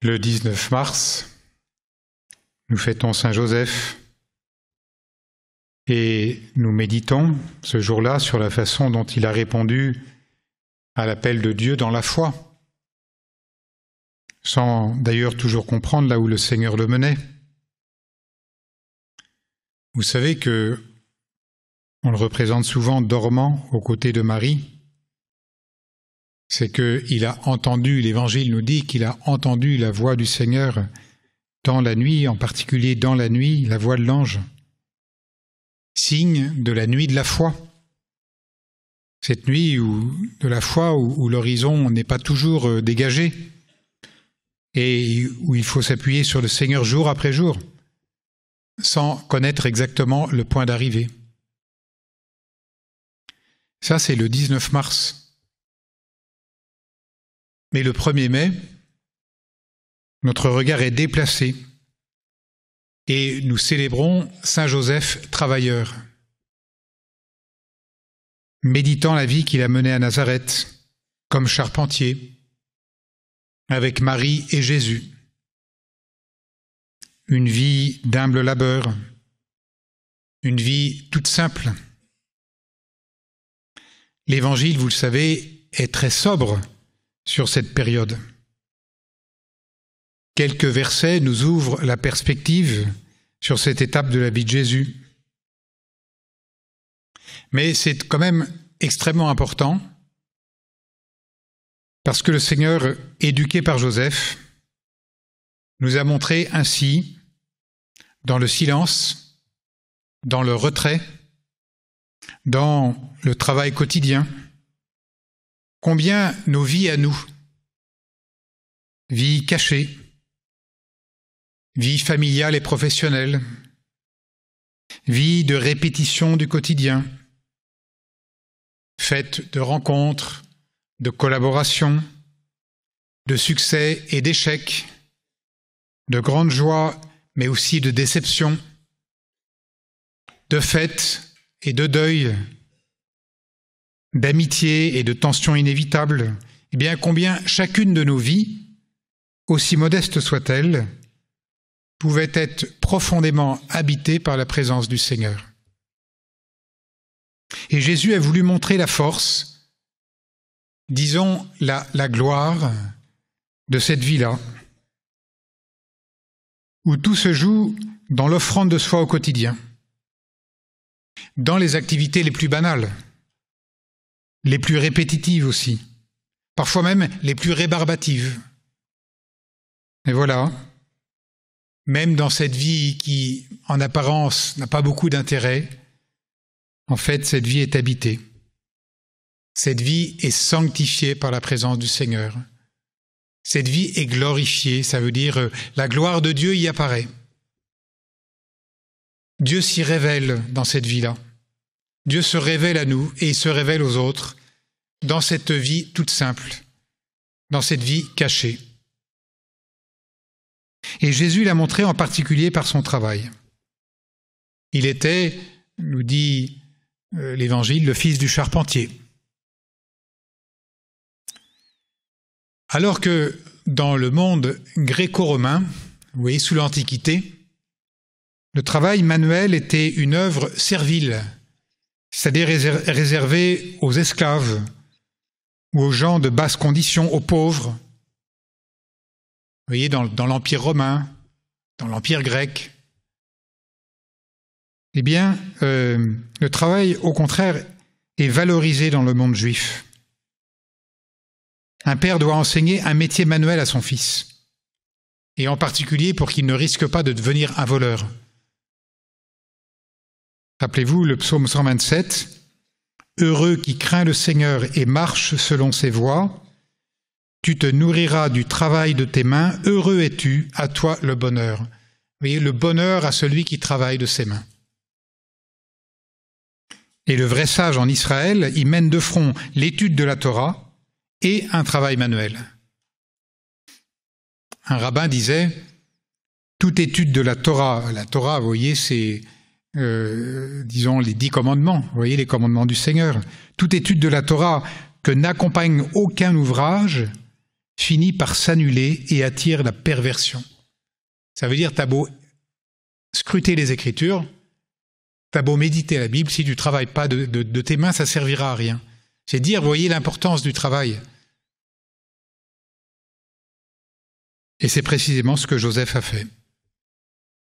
Le 19 mars, nous fêtons Saint Joseph et nous méditons ce jour-là sur la façon dont il a répondu à l'appel de Dieu dans la foi, sans d'ailleurs toujours comprendre là où le Seigneur le menait. Vous savez que on le représente souvent dormant aux côtés de Marie, c'est qu'il a entendu, l'Évangile nous dit qu'il a entendu la voix du Seigneur dans la nuit, en particulier dans la nuit, la voix de l'ange, signe de la nuit de la foi. Cette nuit de la foi où, où l'horizon n'est pas toujours euh, dégagé et où il faut s'appuyer sur le Seigneur jour après jour, sans connaître exactement le point d'arrivée. Ça, c'est le 19 mars. Mais le 1er mai, notre regard est déplacé et nous célébrons Saint Joseph travailleur, méditant la vie qu'il a menée à Nazareth comme charpentier, avec Marie et Jésus, une vie d'humble labeur, une vie toute simple. L'Évangile, vous le savez, est très sobre sur cette période. Quelques versets nous ouvrent la perspective sur cette étape de la vie de Jésus. Mais c'est quand même extrêmement important parce que le Seigneur, éduqué par Joseph, nous a montré ainsi, dans le silence, dans le retrait, dans le travail quotidien, Combien nos vies à nous, vie cachée, vie familiale et professionnelle, vie de répétition du quotidien, fête de rencontres, de collaborations, de succès et d'échecs, de grandes joies mais aussi de déceptions, de fêtes et de deuils, d'amitié et de tensions inévitables, eh bien combien chacune de nos vies, aussi modeste soit-elle, pouvait être profondément habitée par la présence du Seigneur. Et Jésus a voulu montrer la force, disons la gloire de cette vie-là, où tout se joue dans l'offrande de soi au quotidien, dans les activités les plus banales, les plus répétitives aussi, parfois même les plus rébarbatives. Et voilà, même dans cette vie qui, en apparence, n'a pas beaucoup d'intérêt, en fait, cette vie est habitée. Cette vie est sanctifiée par la présence du Seigneur. Cette vie est glorifiée, ça veut dire euh, la gloire de Dieu y apparaît. Dieu s'y révèle dans cette vie-là. Dieu se révèle à nous et il se révèle aux autres dans cette vie toute simple, dans cette vie cachée. Et Jésus l'a montré en particulier par son travail. Il était, nous dit euh, l'Évangile, le fils du charpentier. Alors que dans le monde gréco-romain, vous voyez, sous l'Antiquité, le travail manuel était une œuvre servile, c'est-à-dire réservée aux esclaves, ou aux gens de basse condition, aux pauvres. Vous voyez, dans, l'Empire romain, dans l'Empire grec, eh bien, euh, le travail, au contraire, est valorisé dans le monde juif. Un père doit enseigner un métier manuel à son fils, et en particulier pour qu'il ne risque pas de devenir un voleur. Rappelez-vous le psaume 127, Heureux qui craint le Seigneur et marche selon ses voies. Tu te nourriras du travail de tes mains. Heureux es-tu, à toi le bonheur. voyez, le bonheur à celui qui travaille de ses mains. Et le vrai sage en Israël y mène de front l'étude de la Torah et un travail manuel. Un rabbin disait, toute étude de la Torah, la Torah, vous voyez, c'est euh, disons, les dix commandements, voyez, les commandements du Seigneur. Toute étude de la Torah que n'accompagne aucun ouvrage finit par s'annuler et attire la perversion. Ça veut dire, t'as beau scruter les Écritures, t'as méditer la Bible, si tu travailles pas de, tes mains, ça servira à rien. C'est dire, voyez l'importance du travail. Et c'est précisément ce que Joseph a fait,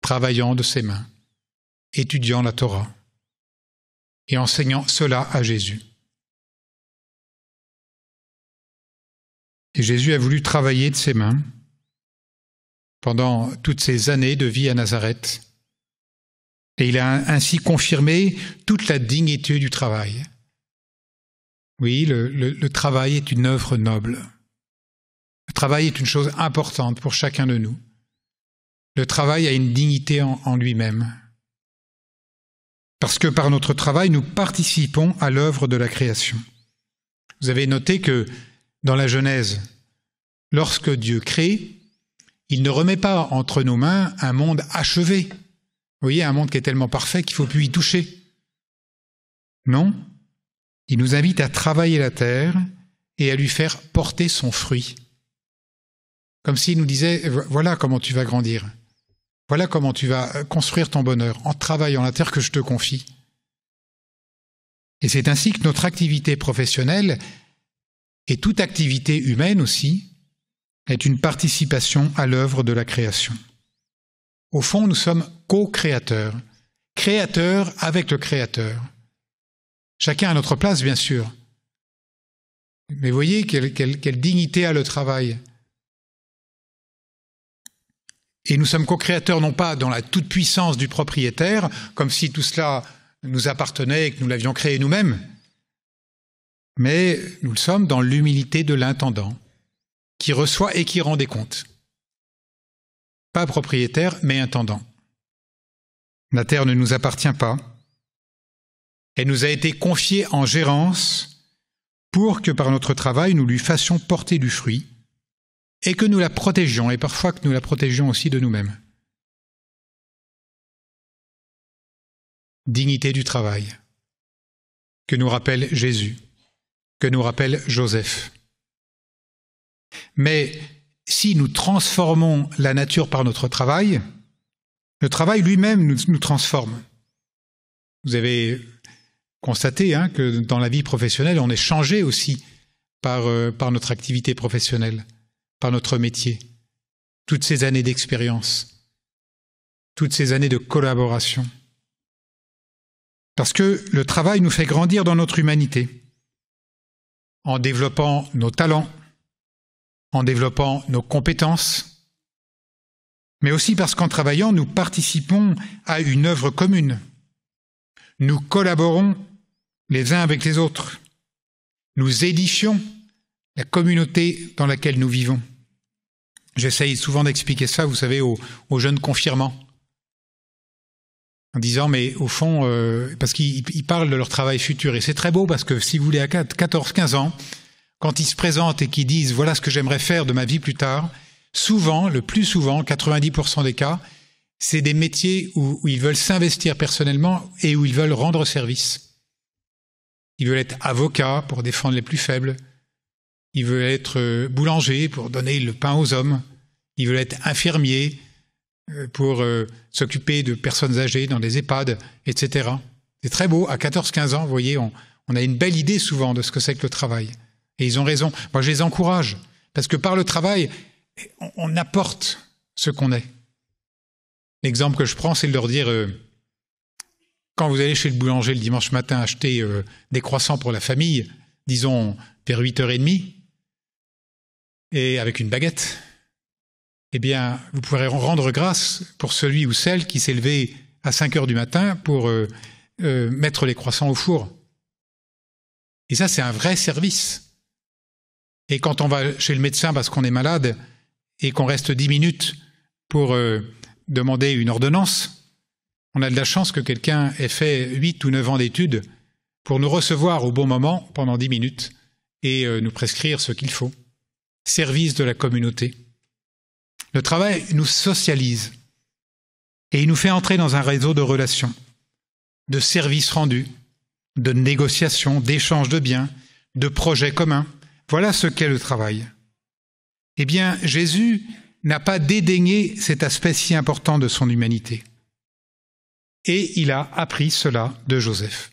travaillant de ses mains étudiant la Torah et enseignant cela à Jésus. Jésus a voulu travailler de ses mains pendant toutes ces années de vie à Nazareth. Et il a ainsi confirmé toute la dignité du travail. Oui, le, travail est une œuvre noble. Le travail est une chose importante pour chacun de nous. Le travail a une dignité en lui-même parce que par notre travail, nous participons à l'œuvre de la création. Vous avez noté que dans la Genèse, lorsque Dieu crée, il ne remet pas entre nos mains un monde achevé. Vous voyez, un monde qui est tellement parfait qu'il ne faut plus y toucher. Non, il nous invite à travailler la terre et à lui faire porter son fruit. Comme s'il nous disait, voilà comment tu vas grandir. Voilà comment tu vas construire ton bonheur en travaillant la terre que je te confie. Et c'est ainsi que notre activité professionnelle et toute activité humaine aussi est une participation à l'œuvre de la création. Au fond, nous sommes co-créateurs, créateurs avec le créateur. Chacun à notre place, bien sûr. Mais voyez quelle, quelle dignité a le travail. Et nous sommes co-créateurs non pas dans la toute-puissance du propriétaire, comme si tout cela nous appartenait et que nous l'avions créé nous-mêmes, mais nous le sommes dans l'humilité de l'intendant, qui reçoit et qui rend des comptes. Pas propriétaire, mais intendant. La terre ne nous appartient pas. Elle nous a été confiée en gérance pour que par notre travail nous lui fassions porter du fruit et que nous la protégeons, et parfois que nous la protégeons aussi de nous-mêmes. Dignité du travail, que nous rappelle Jésus, que nous rappelle Joseph. Mais si nous transformons la nature par notre travail, le travail lui-même nous, transforme. Vous avez constaté hein, que dans la vie professionnelle, on est changé aussi par euh, notre activité professionnelle par notre métier, toutes ces années d'expérience, toutes ces années de collaboration. Parce que le travail nous fait grandir dans notre humanité, en développant nos talents, en développant nos compétences, mais aussi parce qu'en travaillant, nous participons à une œuvre commune. Nous collaborons les uns avec les autres. Nous édifions la communauté dans laquelle nous vivons. J'essaye souvent d'expliquer ça, vous savez, aux, jeunes confirmants. En disant, mais au fond, euh, parce qu'ils parlent de leur travail futur. Et c'est très beau parce que si vous voulez, à 14-15 ans, quand ils se présentent et qu'ils disent, voilà ce que j'aimerais faire de ma vie plus tard, souvent, le plus souvent, 90% des cas, c'est des métiers où ils veulent s'investir personnellement et où ils veulent rendre service. Ils veulent être avocats pour défendre les plus faibles, il veut être euh, boulanger pour donner le pain aux hommes, il veut être infirmier euh, pour euh, s'occuper de personnes âgées dans des EHPAD, etc. C'est très beau, à 14-15 ans, vous voyez, on, a une belle idée souvent de ce que c'est que le travail. Et ils ont raison. Moi, je les encourage, parce que par le travail, on, apporte ce qu'on est. L'exemple que je prends, c'est de leur dire, quand vous allez chez le boulanger le dimanche matin acheter des croissants pour la famille, disons vers 8h30, et avec une baguette, eh bien, vous pourrez rendre grâce pour celui ou celle qui s'est levé à 5 heures du matin pour euh, euh, mettre les croissants au four. Et ça, c'est un vrai service. Et quand on va chez le médecin parce qu'on est malade et qu'on reste 10 minutes pour euh, demander une ordonnance, on a de la chance que quelqu'un ait fait 8 ou 9 ans d'études pour nous recevoir au bon moment pendant 10 minutes et nous prescrire ce qu'il faut service de la communauté. Le travail nous socialise et il nous fait entrer dans un réseau de relations, de services rendus, de négociations, d'échanges de biens, de projets communs. Voilà ce qu'est le travail. Eh bien, Jésus n'a pas dédaigné cet aspect si important de son humanité. Et il a appris cela de Joseph.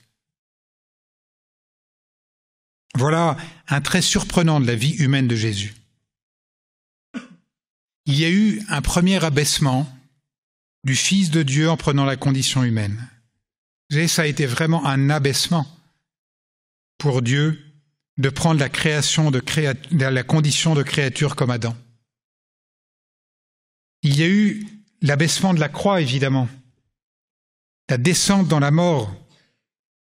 Voilà un trait surprenant de la vie humaine de Jésus il y a eu un premier abaissement du Fils de Dieu en prenant la condition humaine. savez, ça a été vraiment un abaissement pour Dieu de prendre la création de, la condition de créature comme Adam. Il y a eu l'abaissement de la croix, évidemment, la descente dans la mort.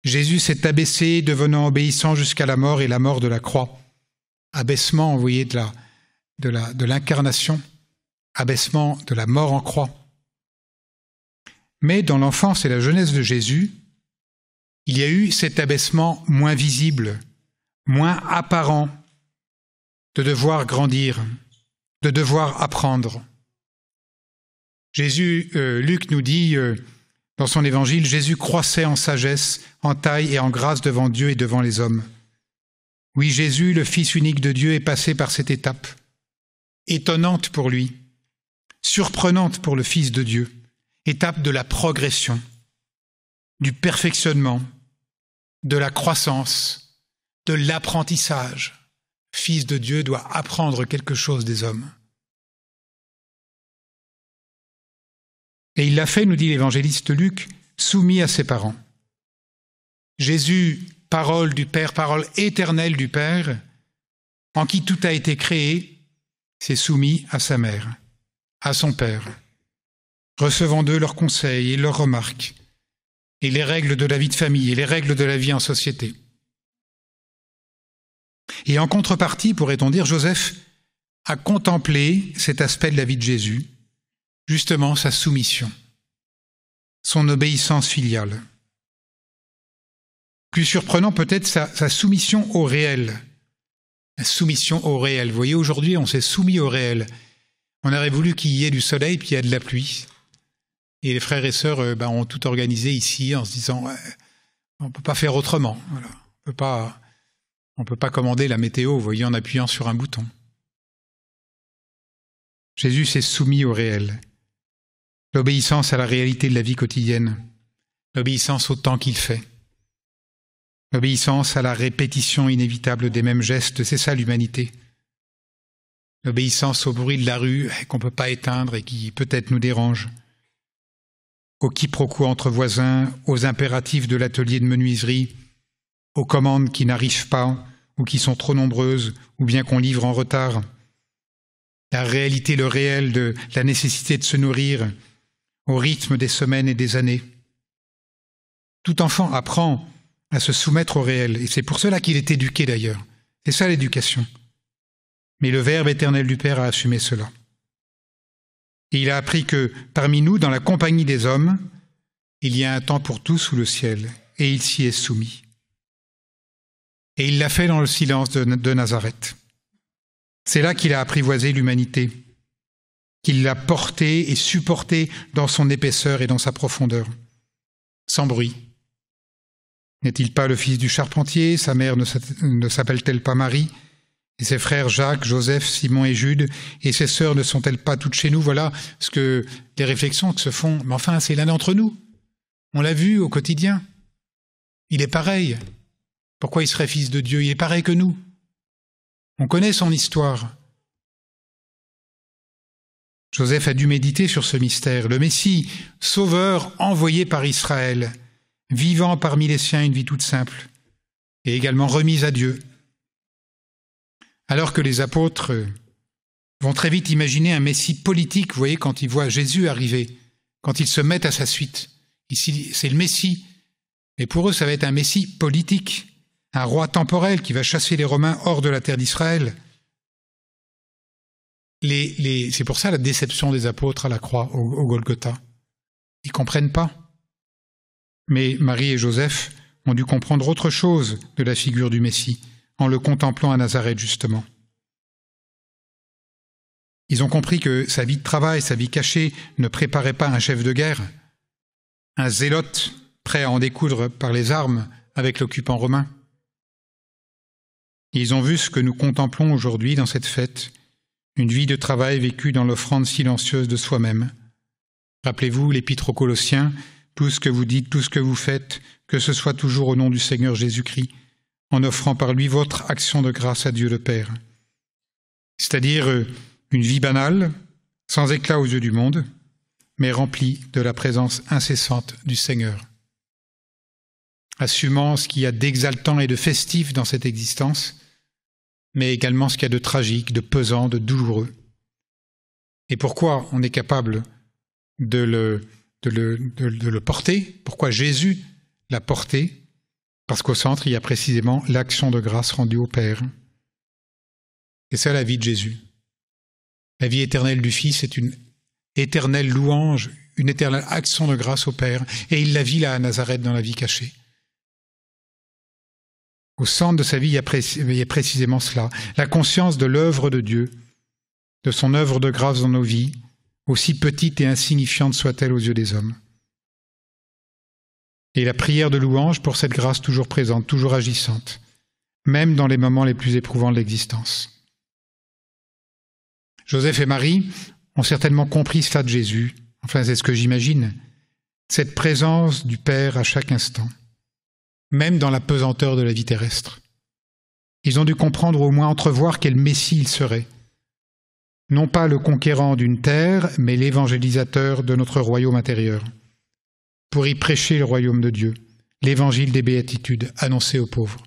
Jésus s'est abaissé, devenant obéissant jusqu'à la mort et la mort de la croix. Abaissement, vous voyez, de l'incarnation. de abaissement de la mort en croix. Mais dans l'enfance et la jeunesse de Jésus, il y a eu cet abaissement moins visible, moins apparent, de devoir grandir, de devoir apprendre. Jésus, euh, Luc nous dit euh, dans son évangile, Jésus croissait en sagesse, en taille et en grâce devant Dieu et devant les hommes. Oui, Jésus, le Fils unique de Dieu, est passé par cette étape, étonnante pour lui, surprenante pour le Fils de Dieu, étape de la progression, du perfectionnement, de la croissance, de l'apprentissage. Fils de Dieu doit apprendre quelque chose des hommes. Et il l'a fait, nous dit l'évangéliste Luc, soumis à ses parents. Jésus, parole du Père, parole éternelle du Père, en qui tout a été créé, s'est soumis à sa mère à son Père, recevant d'eux leurs conseils et leurs remarques, et les règles de la vie de famille et les règles de la vie en société. Et en contrepartie, pourrait-on dire, Joseph a contemplé cet aspect de la vie de Jésus, justement sa soumission, son obéissance filiale. Plus surprenant peut-être sa, soumission au réel. La soumission au réel. Vous voyez, aujourd'hui, on s'est soumis au réel. On aurait voulu qu'il y ait du soleil puis il y a de la pluie. Et les frères et sœurs euh, ben, ont tout organisé ici en se disant on ne peut pas faire autrement. On peut pas, on peut pas commander la météo, vous voyez, en appuyant sur un bouton. Jésus s'est soumis au réel. L'obéissance à la réalité de la vie quotidienne. L'obéissance au temps qu'il fait. L'obéissance à la répétition inévitable des mêmes gestes, c'est ça l'humanité l'obéissance au bruit de la rue qu'on ne peut pas éteindre et qui peut-être nous dérange, aux quiproquos entre voisins, aux impératifs de l'atelier de menuiserie, aux commandes qui n'arrivent pas ou qui sont trop nombreuses ou bien qu'on livre en retard, la réalité, le réel de la nécessité de se nourrir au rythme des semaines et des années. Tout enfant apprend à se soumettre au réel, et c'est pour cela qu'il est éduqué d'ailleurs. C'est ça l'éducation mais le Verbe éternel du Père a assumé cela. il a appris que parmi nous, dans la compagnie des hommes, il y a un temps pour tout sous le ciel, et il s'y est soumis. Et il l'a fait dans le silence de Nazareth. C'est là qu'il a apprivoisé l'humanité, qu'il l'a portée et supportée dans son épaisseur et dans sa profondeur, sans bruit. N'est-il pas le fils du charpentier Sa mère ne s'appelle-t-elle pas Marie et ses frères Jacques, Joseph, Simon et Jude, et ses sœurs ne sont-elles pas toutes chez nous Voilà ce que les réflexions que se font. Mais enfin, c'est l'un d'entre nous. On l'a vu au quotidien. Il est pareil. Pourquoi il serait fils de Dieu Il est pareil que nous. On connaît son histoire. Joseph a dû méditer sur ce mystère. Le Messie, sauveur envoyé par Israël, vivant parmi les siens une vie toute simple, et également remise à Dieu. Alors que les apôtres vont très vite imaginer un Messie politique, vous voyez, quand ils voient Jésus arriver, quand ils se mettent à sa suite. Ici, c'est le Messie. Mais pour eux, ça va être un Messie politique, un roi temporel qui va chasser les Romains hors de la terre d'Israël. c'est pour ça la déception des apôtres à la croix, au, au Golgotha. Ils comprennent pas. Mais Marie et Joseph ont dû comprendre autre chose de la figure du Messie en le contemplant à Nazareth justement. Ils ont compris que sa vie de travail, sa vie cachée ne préparait pas un chef de guerre, un zélote prêt à en découdre par les armes avec l'occupant romain. Ils ont vu ce que nous contemplons aujourd'hui dans cette fête, une vie de travail vécue dans l'offrande silencieuse de soi-même. Rappelez-vous l'épître aux Colossiens, tout ce que vous dites, tout ce que vous faites, que ce soit toujours au nom du Seigneur Jésus-Christ, en offrant par lui votre action de grâce à Dieu le Père. C'est-à-dire euh, une vie banale, sans éclat aux yeux du monde, mais remplie de la présence incessante du Seigneur. Assumant ce qu'il y a d'exaltant et de festif dans cette existence, mais également ce qu'il y a de tragique, de pesant, de douloureux. Et pourquoi on est capable de le, de le, de le porter, pourquoi Jésus l'a porté, parce qu'au centre, il y a précisément l'action de grâce rendue au Père. C'est ça la vie de Jésus. La vie éternelle du Fils est une éternelle louange, une éternelle action de grâce au Père. Et il la vit là à Nazareth dans la vie cachée. Au centre de sa vie, il y a précisément cela, la conscience de l'œuvre de Dieu, de son œuvre de grâce dans nos vies, aussi petite et insignifiante soit-elle aux yeux des hommes et la prière de louange pour cette grâce toujours présente, toujours agissante, même dans les moments les plus éprouvants de l'existence. Joseph et Marie ont certainement compris cela de Jésus, enfin c'est ce que j'imagine, cette présence du Père à chaque instant, même dans la pesanteur de la vie terrestre. Ils ont dû comprendre ou au moins entrevoir quel Messie il serait, non pas le conquérant d'une terre, mais l'évangélisateur de notre royaume intérieur pour y prêcher le royaume de Dieu, l'évangile des béatitudes annoncé aux pauvres.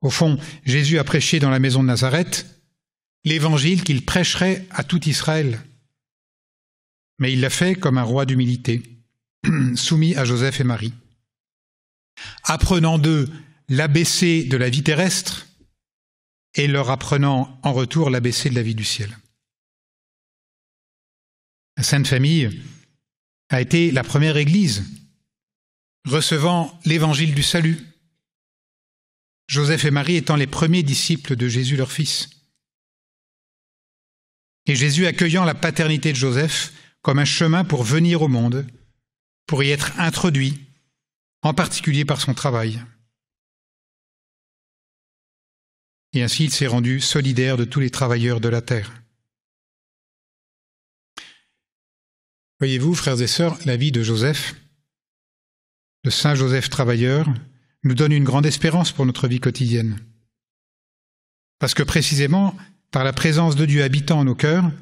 Au fond, Jésus a prêché dans la maison de Nazareth l'évangile qu'il prêcherait à tout Israël. Mais il l'a fait comme un roi d'humilité, soumis à Joseph et Marie. Apprenant d'eux l'abaissé de la vie terrestre et leur apprenant en retour l'ABC de la vie du ciel. La Sainte Famille, a été la première Église recevant l'évangile du salut, Joseph et Marie étant les premiers disciples de Jésus leur fils. Et Jésus accueillant la paternité de Joseph comme un chemin pour venir au monde, pour y être introduit, en particulier par son travail. Et ainsi il s'est rendu solidaire de tous les travailleurs de la terre. Voyez-vous, frères et sœurs, la vie de Joseph, de Saint Joseph travailleur, nous donne une grande espérance pour notre vie quotidienne. Parce que précisément, par la présence de Dieu habitant en nos cœurs,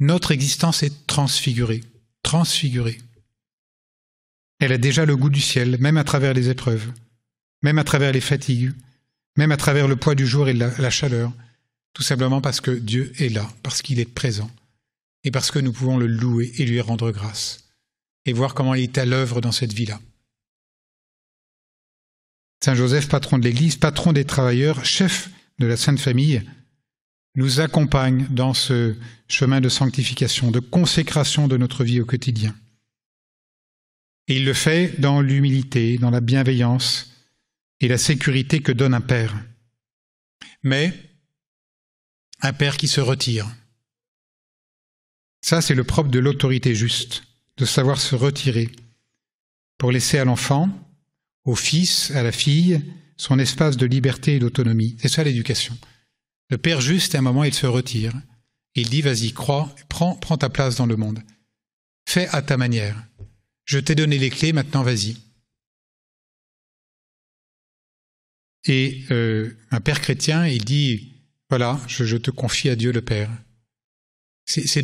notre existence est transfigurée, transfigurée. Elle a déjà le goût du ciel, même à travers les épreuves, même à travers les fatigues, même à travers le poids du jour et la, la chaleur, tout simplement parce que Dieu est là, parce qu'il est présent, et parce que nous pouvons le louer et lui rendre grâce, et voir comment il est à l'œuvre dans cette vie-là. Saint Joseph, patron de l'Église, patron des travailleurs, chef de la Sainte Famille, nous accompagne dans ce chemin de sanctification, de consécration de notre vie au quotidien. Et il le fait dans l'humilité, dans la bienveillance et la sécurité que donne un père. Mais un père qui se retire, ça, c'est le propre de l'autorité juste, de savoir se retirer pour laisser à l'enfant, au fils, à la fille, son espace de liberté et d'autonomie. C'est ça l'éducation. Le père juste, à un moment, il se retire. Il dit, vas-y, crois, prends, prends ta place dans le monde. Fais à ta manière. Je t'ai donné les clés, maintenant vas-y. Et euh, un père chrétien, il dit, voilà, je te confie à Dieu le Père. Euh, c'est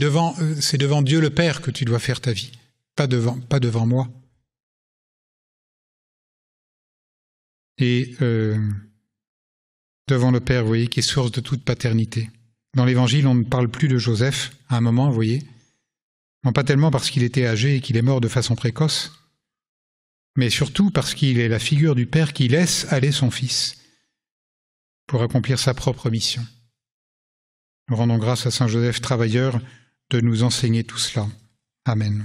devant, Dieu le Père que tu dois faire ta vie, pas devant, pas devant moi. Et euh, devant le Père, vous voyez, qui est source de toute paternité. Dans l'Évangile, on ne parle plus de Joseph à un moment, vous voyez. Non pas tellement parce qu'il était âgé et qu'il est mort de façon précoce, mais surtout parce qu'il est la figure du Père qui laisse aller son Fils pour accomplir sa propre mission. Nous rendons grâce à Saint Joseph, travailleur, de nous enseigner tout cela. Amen.